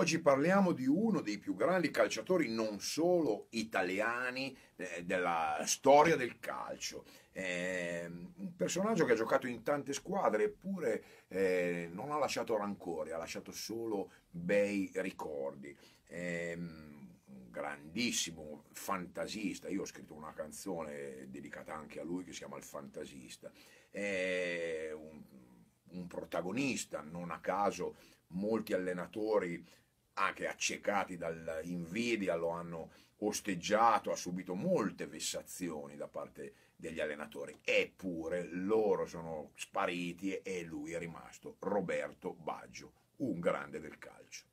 Oggi parliamo di uno dei più grandi calciatori non solo italiani eh, della storia del calcio. Eh, un personaggio che ha giocato in tante squadre eppure eh, non ha lasciato rancore, ha lasciato solo bei ricordi. Ehm, un grandissimo fantasista, io ho scritto una canzone dedicata anche a lui che si chiama Il fantasista. un, un protagonista, non a caso molti allenatori anche accecati dall'invidia, lo hanno osteggiato, ha subito molte vessazioni da parte degli allenatori, eppure loro sono spariti e lui è rimasto Roberto Baggio, un grande del calcio.